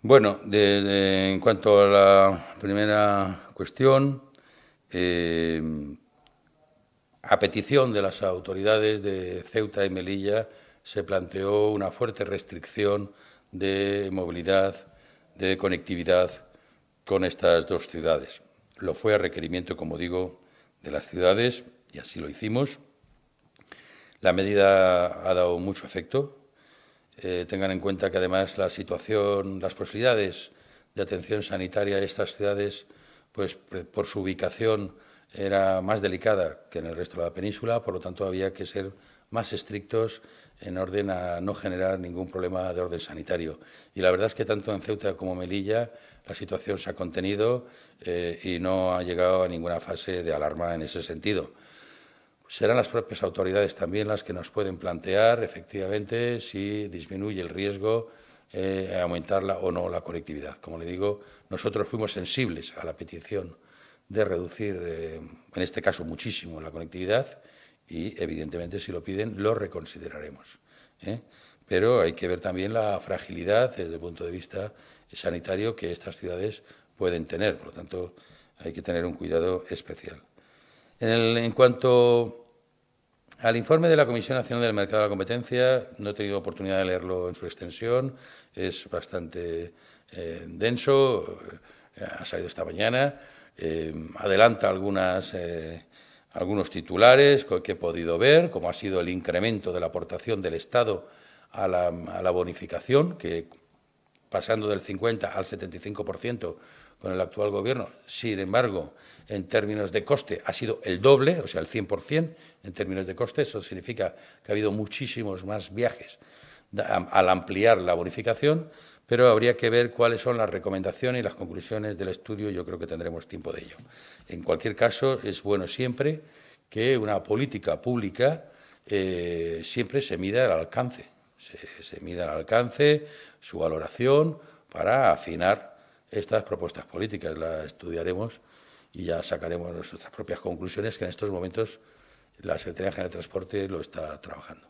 Bueno, en cuanto a la primera cuestión, eh, a petición de las autoridades de Ceuta y Melilla se planteó una fuerte restricción de movilidad, de conectividad con estas dos ciudades. Lo fue a requerimiento, como digo, de las ciudades y así lo hicimos. La medida ha dado mucho efecto, eh, tengan en cuenta que además la situación, las posibilidades de atención sanitaria de estas ciudades, pues, por su ubicación era más delicada que en el resto de la península, por lo tanto había que ser más estrictos en orden a no generar ningún problema de orden sanitario. Y la verdad es que tanto en Ceuta como en Melilla la situación se ha contenido eh, y no ha llegado a ninguna fase de alarma en ese sentido serán las propias autoridades también las que nos pueden plantear efectivamente si disminuye el riesgo eh, aumentarla o no la conectividad. Como le digo, nosotros fuimos sensibles a la petición de reducir, eh, en este caso, muchísimo la conectividad y, evidentemente, si lo piden, lo reconsideraremos. ¿eh? Pero hay que ver también la fragilidad desde el punto de vista sanitario que estas ciudades pueden tener. Por lo tanto, hay que tener un cuidado especial. En, cuanto al informe de la Comisión Nacional del Mercado de la Competencia, no he tenido oportunidad de leerlo en su extensión, es bastante eh, denso, ha salido esta mañana, eh, adelanta algunas, eh, algunos titulares que he podido ver, como ha sido el incremento de la aportación del Estado a la, a la bonificación, que pasando del 50 al 75% con el actual gobierno. Sin embargo, en términos de coste ha sido el doble, o sea, el 100% en términos de coste. Eso significa que ha habido muchísimos más viajes al ampliar la bonificación, pero habría que ver cuáles son las recomendaciones y las conclusiones del estudio. Yo creo que tendremos tiempo de ello. En cualquier caso, es bueno siempre que una política pública eh, siempre se mida el alcance, se, se mida el alcance, su valoración, para afinar estas propuestas políticas, las estudiaremos y ya sacaremos nuestras propias conclusiones que en estos momentos la Secretaría General de Transporte lo está trabajando.